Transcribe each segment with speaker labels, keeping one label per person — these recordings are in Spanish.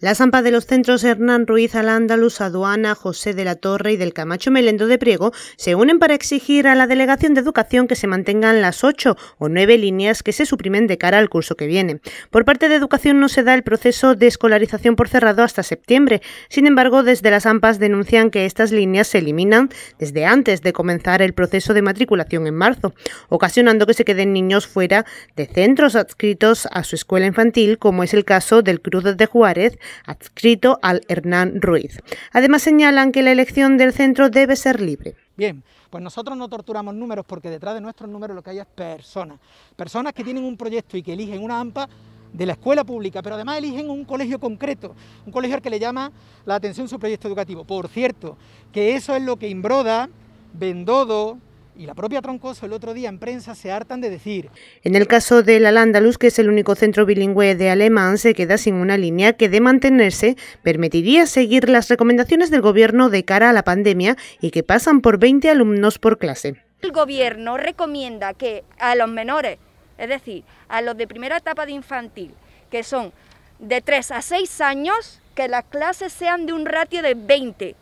Speaker 1: Las AMPA de los centros Hernán Ruiz al Aduana, José de la Torre y del Camacho Melendo de Priego se unen para exigir a la Delegación de Educación que se mantengan las ocho o nueve líneas que se suprimen de cara al curso que viene. Por parte de Educación no se da el proceso de escolarización por cerrado hasta septiembre. Sin embargo, desde las AMPAs denuncian que estas líneas se eliminan desde antes de comenzar el proceso de matriculación en marzo, ocasionando que se queden niños fuera de centros adscritos a su escuela infantil, como es el caso del Cruz de Juárez, adscrito al Hernán Ruiz. Además señalan que la elección del centro debe ser libre.
Speaker 2: Bien, pues nosotros no torturamos números porque detrás de nuestros números lo que hay es personas. Personas que tienen un proyecto y que eligen una AMPA de la escuela pública, pero además eligen un colegio concreto, un colegio al que le llama la atención su proyecto educativo. Por cierto, que eso es lo que Imbroda, vendodo y la propia Troncoso el otro día en prensa se hartan de decir.
Speaker 1: En el caso de la Landalus... que es el único centro bilingüe de alemán, se queda sin una línea que de mantenerse permitiría seguir las recomendaciones del gobierno de cara a la pandemia y que pasan por 20 alumnos por clase.
Speaker 3: El gobierno recomienda que a los menores, es decir, a los de primera etapa de infantil, que son de 3 a 6 años, que las clases sean de un ratio de 20.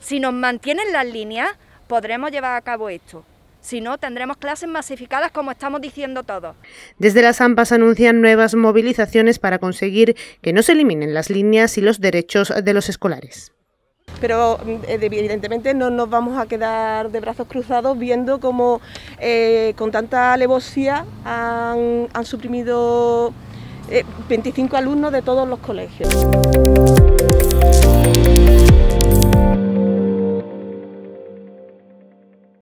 Speaker 3: Si nos mantienen las líneas, podremos llevar a cabo esto. Si no, tendremos clases masificadas como estamos diciendo todos.
Speaker 1: Desde las AMPAs anuncian nuevas movilizaciones para conseguir que no se eliminen las líneas y los derechos de los escolares.
Speaker 4: Pero eh, evidentemente no nos vamos a quedar de brazos cruzados viendo cómo eh, con tanta alevosía han, suprimido 25 eh, alumnos de todos los colegios.